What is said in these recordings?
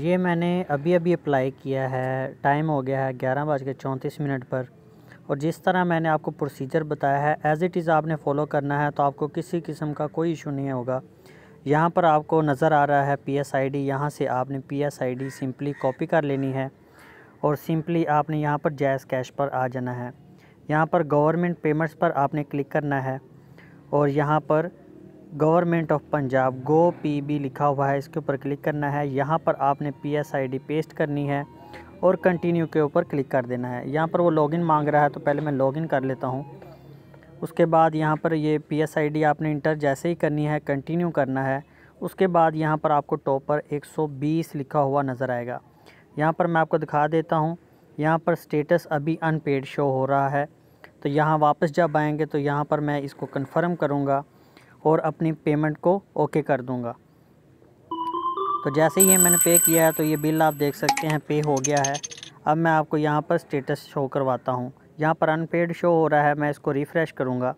ये मैंने अभी अभी अप्लाई किया है टाइम हो गया है ग्यारह बज के चौंतीस मिनट पर और जिस तरह मैंने आपको प्रोसीजर बताया है एज़ इट इज़ आपने फॉलो करना है तो आपको किसी किस्म का कोई इशू नहीं होगा यहाँ पर आपको नज़र आ रहा है पी एस आई डी यहाँ से आपने P S I D simply copy कर लेनी है और सिंपली आपने यहाँ पर जैस कैश पर आ जाना है यहाँ पर गवर्नमेंट पेमेंट्स पर आपने क्लिक करना है और यहाँ पर गवर्नमेंट ऑफ पंजाब गो बी लिखा हुआ है इसके ऊपर क्लिक करना है यहाँ पर आपने डी पेस्ट करनी है और कंटिन्यू के ऊपर क्लिक कर देना है यहाँ पर वो लॉगिन मांग रहा है तो पहले मैं लॉगिन कर लेता हूँ उसके बाद यहाँ पर ये डी आपने इंटर जैसे ही करनी है कंटिन्यू करना है उसके बाद यहाँ पर आपको टॉप पर 120 लिखा हुआ नज़र आएगा यहाँ पर मैं आपको दिखा देता हूँ यहाँ पर स्टेटस अभी अनपेड शो हो रहा है तो यहाँ वापस जब आएंगे तो यहाँ पर मैं इसको कन्फर्म करूँगा और अपनी पेमेंट को ओके कर दूँगा तो जैसे ही मैंने पे किया है तो ये बिल आप देख सकते हैं पे हो गया है अब मैं आपको यहाँ पर स्टेटस शो करवाता हूँ यहाँ पर अनपेड शो हो रहा है मैं इसको रिफ़्रेश करूँगा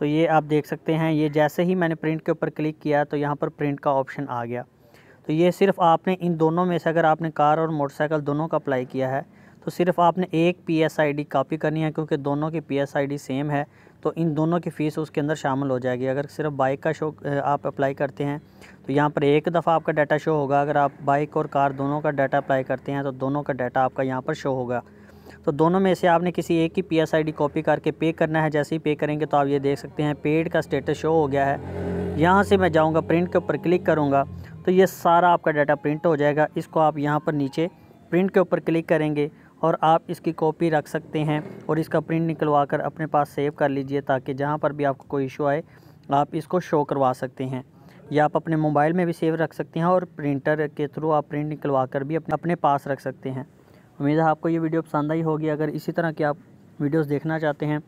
तो ये आप देख सकते हैं ये जैसे ही मैंने प्रिंट के ऊपर क्लिक किया तो यहाँ पर प्रिंट का ऑप्शन आ गया तो ये सिर्फ आपने इन दोनों में से अगर आपने कार और मोटरसाइकिल दोनों का अप्लाई किया है तो सिर्फ आपने एक P S I D copy करनी है क्योंकि दोनों की P S I D same है तो इन दोनों की फ़ीस उसके अंदर शामिल हो जाएगी अगर सिर्फ बाइक का शो आप अप्लाई करते हैं तो यहाँ पर एक दफ़ा आपका डाटा शो होगा अगर आप बाइक और कार दोनों का डाटा अप्लाई करते हैं तो दोनों का डाटा आपका यहाँ पर शो होगा तो दोनों में से आपने किसी एक की P S I D copy करके पे करना है जैसे ही पे करेंगे तो आप ये देख सकते हैं पेड का स्टेटस शो हो गया है यहाँ से मैं जाऊँगा प्रिंट के ऊपर क्लिक करूँगा तो ये सारा आपका डाटा प्रिंट हो जाएगा इसको आप यहाँ पर नीचे प्रिंट के ऊपर क्लिक करेंगे और आप इसकी कॉपी रख सकते हैं और इसका प्रिंट निकलवा कर अपने पास सेव कर लीजिए ताकि जहाँ पर भी आपको कोई इशू आए आप इसको शो करवा सकते हैं या आप अपने मोबाइल में भी सेव रख सकते हैं और प्रिंटर के थ्रू आप प्रिंट निकलवा कर भी अपने अपने पास रख सकते हैं उम्मीद है आपको ये वीडियो पसंद आई होगी अगर इसी तरह की आप वीडियोस देखना चाहते हैं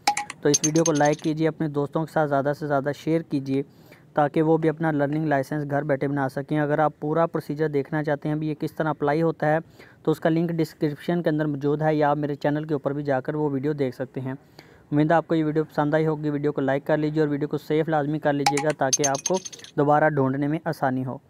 तो इस वीडियो को लाइक कीजिए अपने दोस्तों के साथ ज़्यादा से ज़्यादा शेयर कीजिए ताकि वो भी अपना लर्निंग लाइसेंस घर बैठे बना सकें अगर आप पूरा प्रोसीजर देखना चाहते हैं भी ये किस तरह अप्लाई होता है तो उसका लिंक डिस्क्रिप्शन के अंदर मौजूद है या आप मेरे चैनल के ऊपर भी जाकर वो वीडियो देख सकते हैं उम्मीद है आपको ये वीडियो पसंद आई होगी वीडियो को लाइक कर लीजिए और वीडियो को सेफ लाजमी कर लीजिएगा ताकि आपको दोबारा ढूंढने में आसानी हो